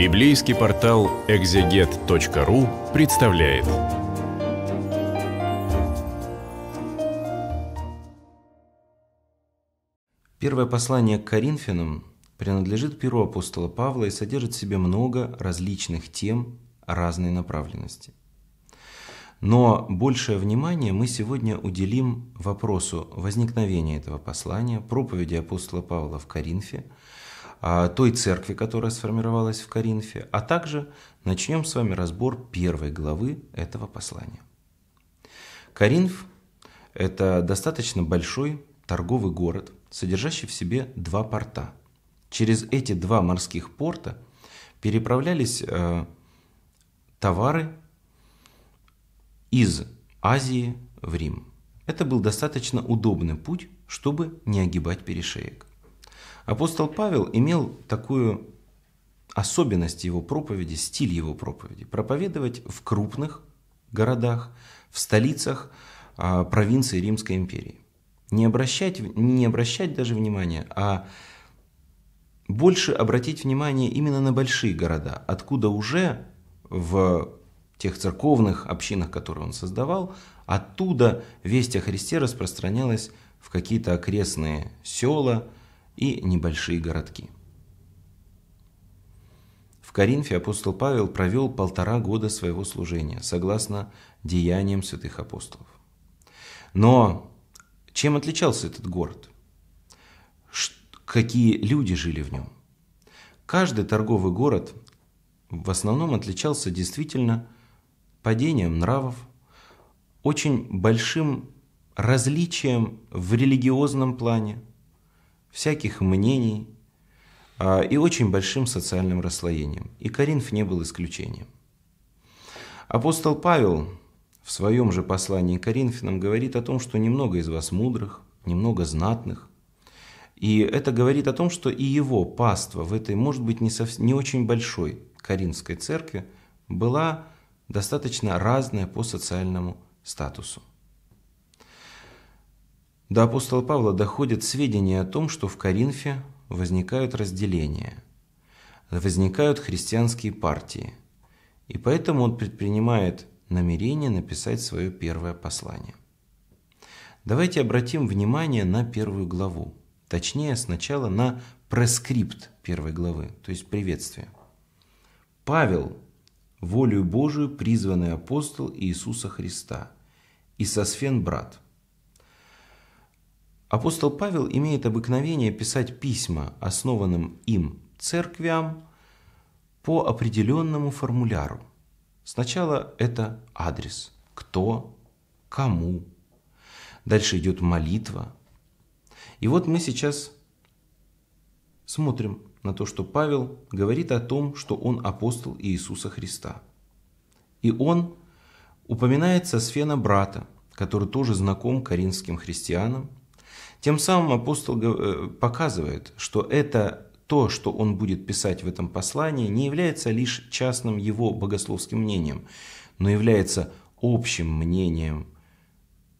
Библейский портал экзегет.ру представляет. Первое послание к Коринфянам принадлежит перу апостола Павла и содержит в себе много различных тем разной направленности. Но большее внимание мы сегодня уделим вопросу возникновения этого послания, проповеди апостола Павла в Коринфе – а, той церкви, которая сформировалась в Коринфе, а также начнем с вами разбор первой главы этого послания. Коринф – это достаточно большой торговый город, содержащий в себе два порта. Через эти два морских порта переправлялись э, товары из Азии в Рим. Это был достаточно удобный путь, чтобы не огибать перешеек. Апостол Павел имел такую особенность его проповеди, стиль его проповеди. Проповедовать в крупных городах, в столицах а, провинции Римской империи. Не обращать, не обращать даже внимания, а больше обратить внимание именно на большие города, откуда уже в тех церковных общинах, которые он создавал, оттуда весть о Христе распространялась в какие-то окрестные села – и небольшие городки. В Коринфе апостол Павел провел полтора года своего служения, согласно деяниям святых апостолов. Но чем отличался этот город? Какие люди жили в нем? Каждый торговый город в основном отличался действительно падением нравов, очень большим различием в религиозном плане – всяких мнений а, и очень большим социальным расслоением. И Коринф не был исключением. Апостол Павел в своем же послании к Коринфянам говорит о том, что немного из вас мудрых, немного знатных. И это говорит о том, что и его паства в этой, может быть, не, совсем не очень большой Каринской церкви была достаточно разная по социальному статусу. До апостола Павла доходят сведения о том, что в Коринфе возникают разделения, возникают христианские партии, и поэтому он предпринимает намерение написать свое первое послание. Давайте обратим внимание на первую главу, точнее сначала на прескрипт первой главы, то есть приветствие. Павел, волю Божию призванный апостол Иисуса Христа, и Сосфен брат – Апостол Павел имеет обыкновение писать письма, основанным им церквям, по определенному формуляру. Сначала это адрес, кто, кому. Дальше идет молитва. И вот мы сейчас смотрим на то, что Павел говорит о том, что он апостол Иисуса Христа. И он упоминает Сосфена брата, который тоже знаком коринфским христианам, тем самым апостол э, показывает, что это то, что он будет писать в этом послании, не является лишь частным его богословским мнением, но является общим мнением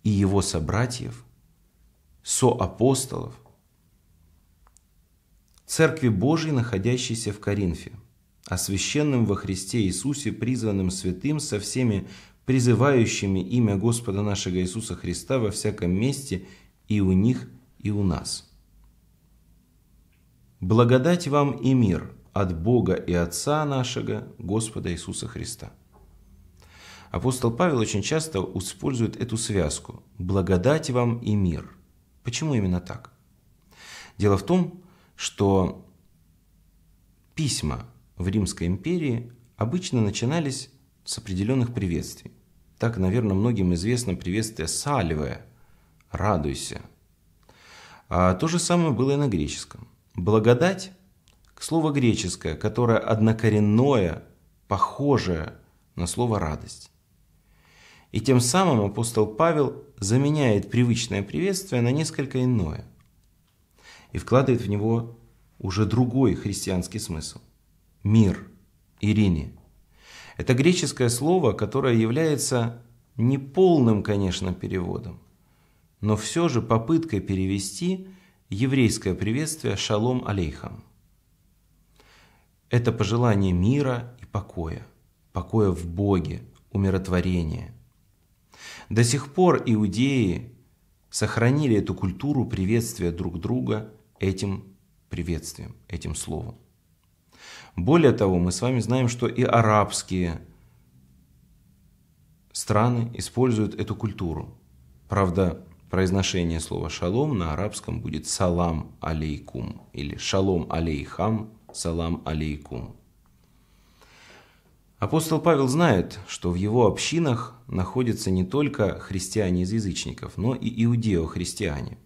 и его собратьев, соапостолов, Церкви Божьей, находящейся в Коринфе, освященным а во Христе Иисусе, призванным святым со всеми призывающими имя Господа нашего Иисуса Христа во всяком месте – и у них, и у нас. Благодать вам и мир от Бога и Отца нашего, Господа Иисуса Христа. Апостол Павел очень часто использует эту связку «благодать вам и мир». Почему именно так? Дело в том, что письма в Римской империи обычно начинались с определенных приветствий. Так, наверное, многим известно приветствие «Саливе», радуйся. А то же самое было и на греческом. Благодать – слово греческое, которое однокоренное, похожее на слово «радость». И тем самым апостол Павел заменяет привычное приветствие на несколько иное и вкладывает в него уже другой христианский смысл – мир, Ирине. Это греческое слово, которое является неполным, конечно, переводом – но все же попыткой перевести еврейское приветствие «Шалом алейхам». Это пожелание мира и покоя, покоя в Боге, умиротворения. До сих пор иудеи сохранили эту культуру приветствия друг друга этим приветствием, этим словом. Более того, мы с вами знаем, что и арабские страны используют эту культуру. Правда, Произношение слова «шалом» на арабском будет «салам алейкум» или «шалом алейхам», «салам алейкум». Апостол Павел знает, что в его общинах находятся не только христиане из язычников, но и иудео-христиане.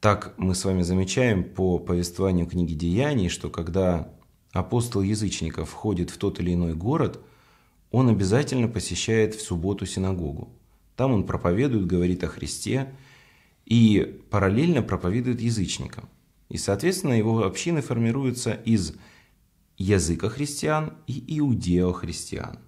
Так мы с вами замечаем по повествованию книги Деяний, что когда апостол язычников входит в тот или иной город, он обязательно посещает в субботу синагогу – там он проповедует, говорит о Христе и параллельно проповедует язычникам. И, соответственно, его общины формируются из языка христиан и иудеохристиан.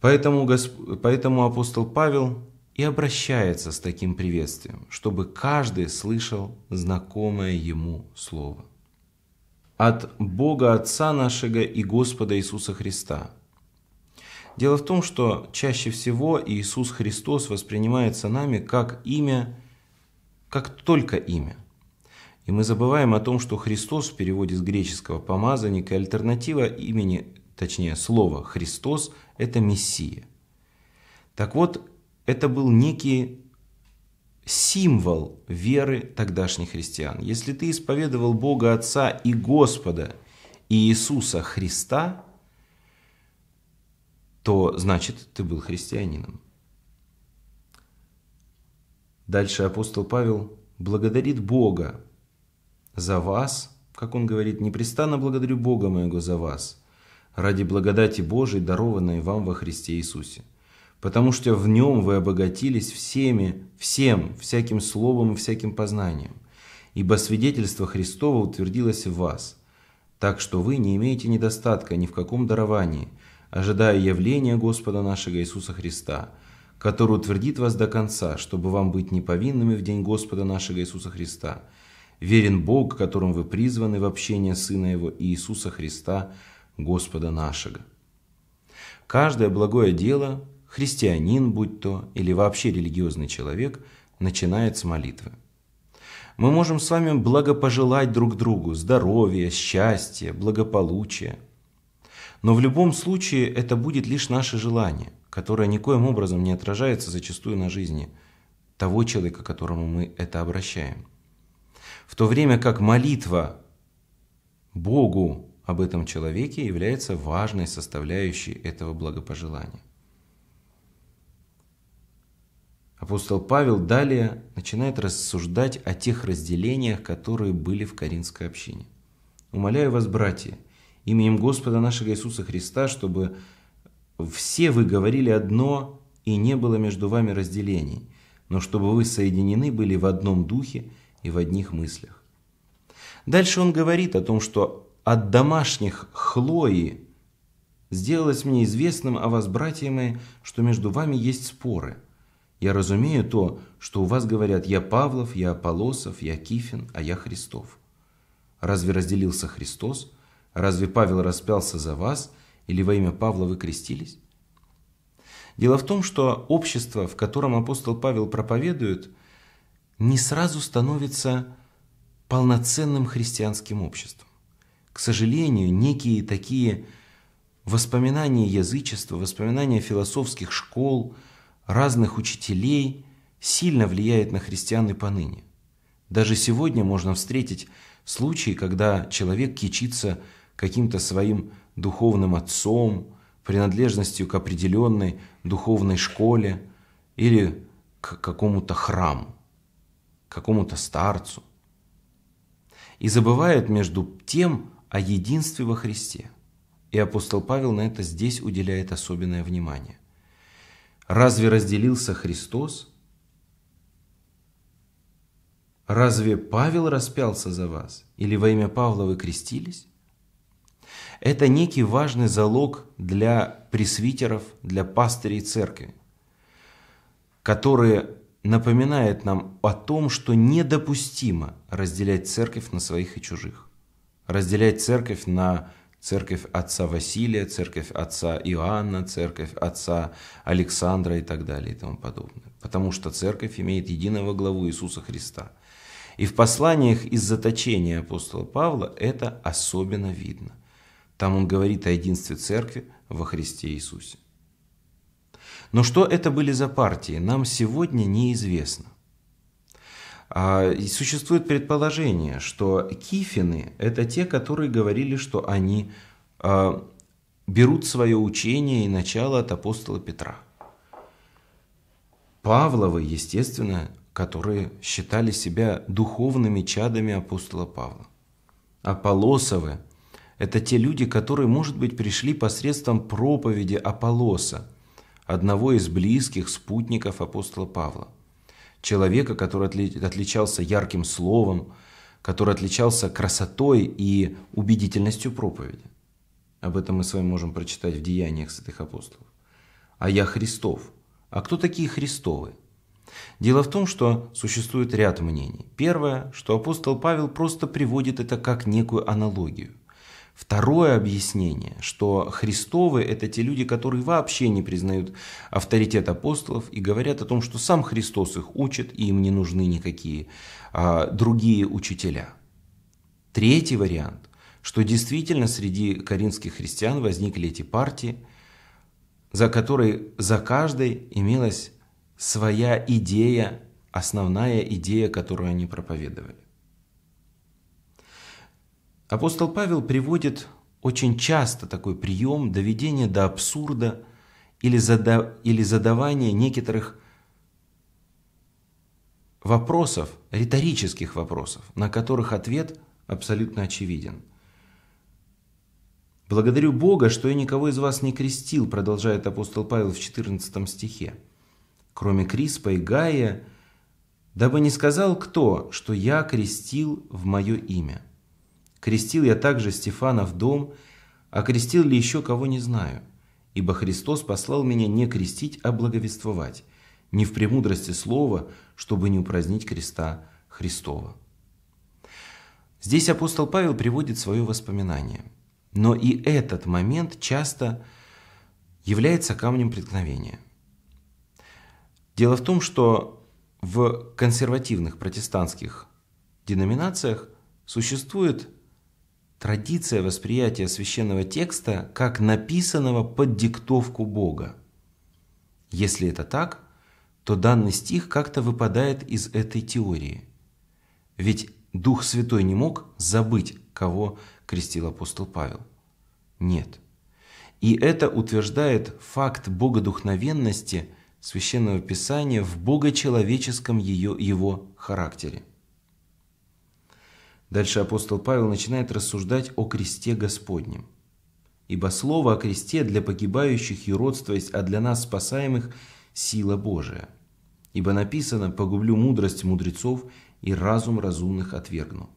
Поэтому, Госп... Поэтому апостол Павел и обращается с таким приветствием, чтобы каждый слышал знакомое ему слово. От Бога Отца нашего и Господа Иисуса Христа – Дело в том, что чаще всего Иисус Христос воспринимается нами как имя, как только имя. И мы забываем о том, что Христос в переводе с греческого «помазанник» и альтернатива имени, точнее слова «Христос» – это Мессия. Так вот, это был некий символ веры тогдашних христиан. Если ты исповедовал Бога Отца и Господа и Иисуса Христа – то значит ты был христианином. Дальше апостол Павел благодарит Бога за вас, как он говорит, «Непрестанно благодарю Бога моего за вас, ради благодати Божией, дарованной вам во Христе Иисусе, потому что в Нем вы обогатились всеми, всем, всяким словом и всяким познанием, ибо свидетельство Христово утвердилось в вас, так что вы не имеете недостатка ни в каком даровании – ожидая явления Господа нашего Иисуса Христа, который утвердит вас до конца, чтобы вам быть неповинными в день Господа нашего Иисуса Христа. Верен Бог, которым вы призваны в общение Сына Его Иисуса Христа, Господа нашего. Каждое благое дело, христианин будь то, или вообще религиозный человек, начинает с молитвы. Мы можем с вами благопожелать друг другу здоровья, счастья, благополучия – но в любом случае это будет лишь наше желание, которое никоим образом не отражается зачастую на жизни того человека, которому мы это обращаем. В то время как молитва Богу об этом человеке является важной составляющей этого благопожелания. Апостол Павел далее начинает рассуждать о тех разделениях, которые были в Каринской общине. «Умоляю вас, братья, именем Господа нашего Иисуса Христа, чтобы все вы говорили одно и не было между вами разделений, но чтобы вы соединены были в одном духе и в одних мыслях. Дальше он говорит о том, что от домашних Хлои сделалось мне известным о вас, братья мои, что между вами есть споры. Я разумею то, что у вас говорят «я Павлов», «я Аполосов», «я Кифин», «а я Христов». Разве разделился Христос – Разве Павел распялся за вас или во имя Павла вы крестились? Дело в том, что общество, в котором апостол Павел проповедует, не сразу становится полноценным христианским обществом. К сожалению, некие такие воспоминания язычества, воспоминания философских школ, разных учителей сильно влияют на христиан и поныне. Даже сегодня можно встретить случаи, когда человек кичится каким-то своим духовным отцом, принадлежностью к определенной духовной школе или к какому-то храму, к какому-то старцу. И забывают между тем о единстве во Христе. И апостол Павел на это здесь уделяет особенное внимание. Разве разделился Христос? Разве Павел распялся за вас? Или во имя Павла вы крестились? Это некий важный залог для пресвитеров, для пастырей церкви, которые напоминает нам о том, что недопустимо разделять церковь на своих и чужих. Разделять церковь на церковь отца Василия, церковь отца Иоанна, церковь отца Александра и так далее и тому подобное. Потому что церковь имеет единого главу Иисуса Христа. И в посланиях из заточения апостола Павла это особенно видно. Там он говорит о единстве церкви во Христе Иисусе. Но что это были за партии, нам сегодня неизвестно. А, и существует предположение, что кифины – это те, которые говорили, что они а, берут свое учение и начало от апостола Петра. Павловы, естественно, которые считали себя духовными чадами апостола Павла. Аполосовы – это те люди, которые, может быть, пришли посредством проповеди Аполлоса, одного из близких спутников апостола Павла. Человека, который отличался ярким словом, который отличался красотой и убедительностью проповеди. Об этом мы с вами можем прочитать в Деяниях святых апостолов. А я Христов. А кто такие Христовы? Дело в том, что существует ряд мнений. Первое, что апостол Павел просто приводит это как некую аналогию. Второе объяснение, что Христовы – это те люди, которые вообще не признают авторитет апостолов и говорят о том, что сам Христос их учит, и им не нужны никакие а, другие учителя. Третий вариант, что действительно среди коринфских христиан возникли эти партии, за которой за каждой имелась своя идея, основная идея, которую они проповедовали. Апостол Павел приводит очень часто такой прием доведения до абсурда или, зада... или задавания некоторых вопросов, риторических вопросов, на которых ответ абсолютно очевиден. «Благодарю Бога, что я никого из вас не крестил», продолжает апостол Павел в 14 стихе. «Кроме Криспа и Гая, дабы не сказал кто, что я крестил в мое имя». Крестил я также Стефана в дом, а крестил ли еще кого не знаю, ибо Христос послал меня не крестить, а благовествовать, не в премудрости слова, чтобы не упразднить креста Христова. Здесь апостол Павел приводит свое воспоминание. Но и этот момент часто является камнем преткновения. Дело в том, что в консервативных протестантских деноминациях существует традиция восприятия священного текста как написанного под диктовку Бога. Если это так, то данный стих как-то выпадает из этой теории. Ведь Дух Святой не мог забыть, кого крестил апостол Павел. Нет. И это утверждает факт богодухновенности Священного Писания в богочеловеческом ее, его характере. Дальше апостол Павел начинает рассуждать о кресте Господнем. Ибо слово о кресте для погибающих и родство есть, а для нас спасаемых – сила Божия. Ибо написано «погублю мудрость мудрецов и разум разумных отвергну».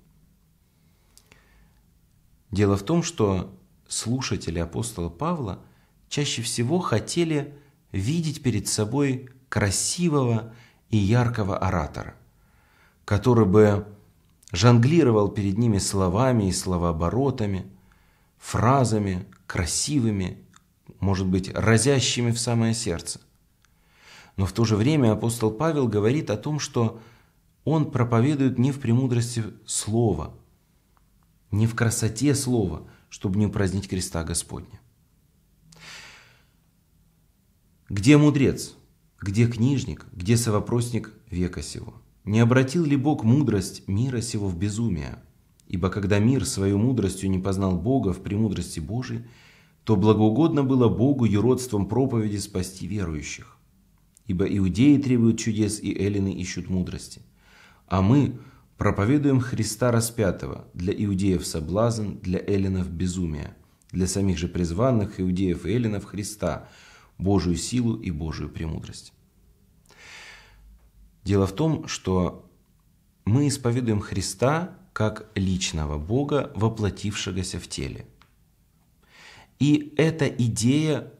Дело в том, что слушатели апостола Павла чаще всего хотели видеть перед собой красивого и яркого оратора, который бы жонглировал перед ними словами и словооборотами, фразами, красивыми, может быть, разящими в самое сердце. Но в то же время апостол Павел говорит о том, что он проповедует не в премудрости слова, не в красоте слова, чтобы не упразднить креста Господня. Где мудрец? Где книжник? Где совопросник века сего? Не обратил ли Бог мудрость мира сего в безумие? Ибо когда мир свою мудростью не познал Бога в премудрости Божией, то благоугодно было Богу юродством проповеди спасти верующих. Ибо иудеи требуют чудес, и эллины ищут мудрости. А мы проповедуем Христа распятого, для иудеев соблазн, для эллинов безумие, для самих же призванных иудеев и эллинов Христа, Божию силу и Божию премудрость. Дело в том, что мы исповедуем Христа как личного Бога, воплотившегося в теле. И эта идея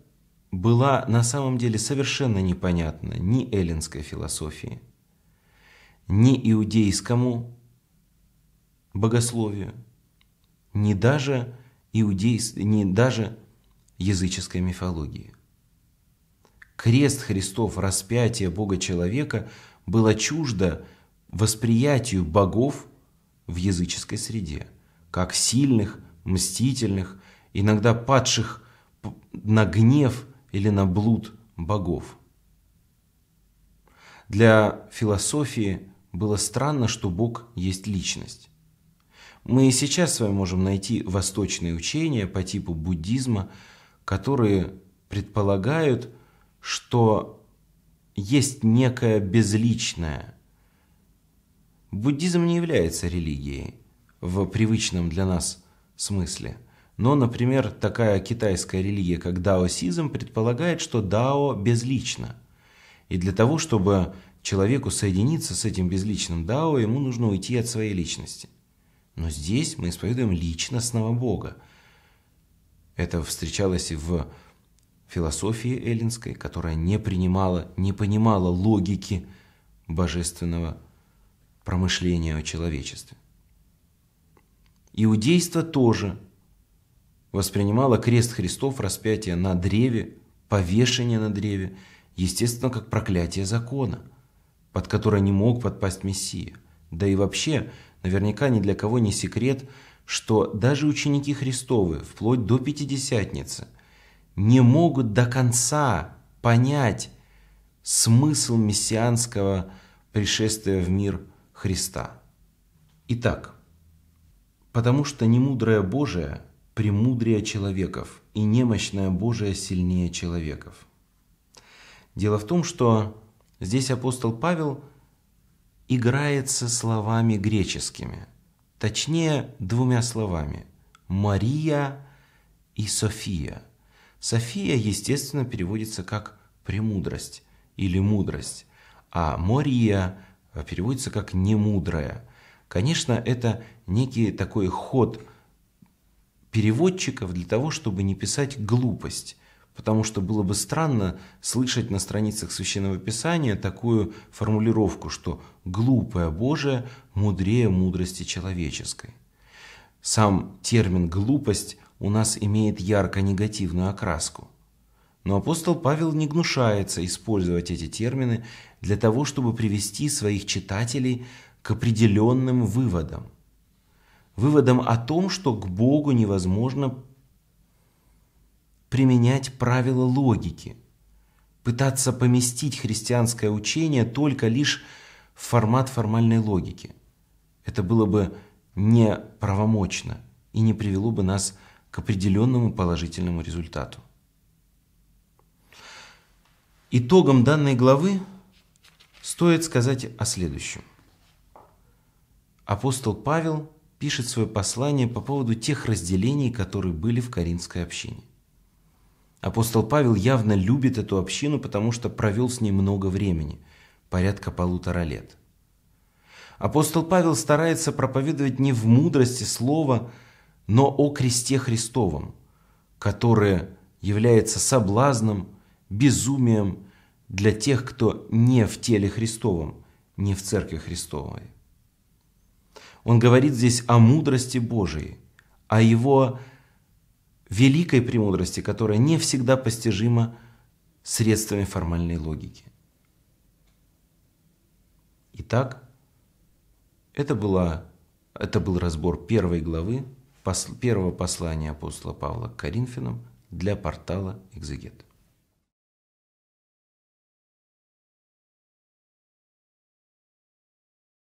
была на самом деле совершенно непонятна ни эллинской философии, ни иудейскому богословию, ни даже, иудей, ни даже языческой мифологии. Крест Христов, распятие Бога-человека – было чуждо восприятию богов в языческой среде, как сильных, мстительных, иногда падших на гнев или на блуд богов. Для философии было странно, что Бог есть личность. Мы и сейчас с вами можем найти восточные учения по типу буддизма, которые предполагают, что есть некое безличное. Буддизм не является религией в привычном для нас смысле. Но, например, такая китайская религия, как даосизм, предполагает, что дао безлично. И для того, чтобы человеку соединиться с этим безличным дао, ему нужно уйти от своей личности. Но здесь мы исповедуем личностного Бога. Это встречалось и в философии эллинской, которая не принимала, не понимала логики божественного промышления о человечестве. Иудейство тоже воспринимало крест Христов, распятие на древе, повешение на древе, естественно, как проклятие закона, под которое не мог подпасть Мессия. Да и вообще, наверняка ни для кого не секрет, что даже ученики Христовы, вплоть до Пятидесятницы – не могут до конца понять смысл мессианского пришествия в мир Христа. Итак, потому что немудрое Божие премудрее человеков, и немощное Божие сильнее человеков. Дело в том, что здесь апостол Павел играет со словами греческими, точнее двумя словами – Мария и София – София, естественно, переводится как «премудрость» или «мудрость», а Мория э, переводится как «немудрая». Конечно, это некий такой ход переводчиков для того, чтобы не писать глупость, потому что было бы странно слышать на страницах Священного Писания такую формулировку, что «глупое Божие мудрее мудрости человеческой». Сам термин «глупость» у нас имеет ярко-негативную окраску. Но апостол Павел не гнушается использовать эти термины для того, чтобы привести своих читателей к определенным выводам. Выводам о том, что к Богу невозможно применять правила логики, пытаться поместить христианское учение только лишь в формат формальной логики. Это было бы неправомочно и не привело бы нас к к определенному положительному результату. Итогом данной главы стоит сказать о следующем. Апостол Павел пишет свое послание по поводу тех разделений, которые были в Каринской общине. Апостол Павел явно любит эту общину, потому что провел с ней много времени, порядка полутора лет. Апостол Павел старается проповедовать не в мудрости слова – но о кресте Христовом, которое является соблазном, безумием для тех, кто не в теле Христовом, не в Церкви Христовой. Он говорит здесь о мудрости Божией, о его великой премудрости, которая не всегда постижима средствами формальной логики. Итак, это, была, это был разбор первой главы пос, первого послания апостола Павла к Коринфянам для портала «Экзегет».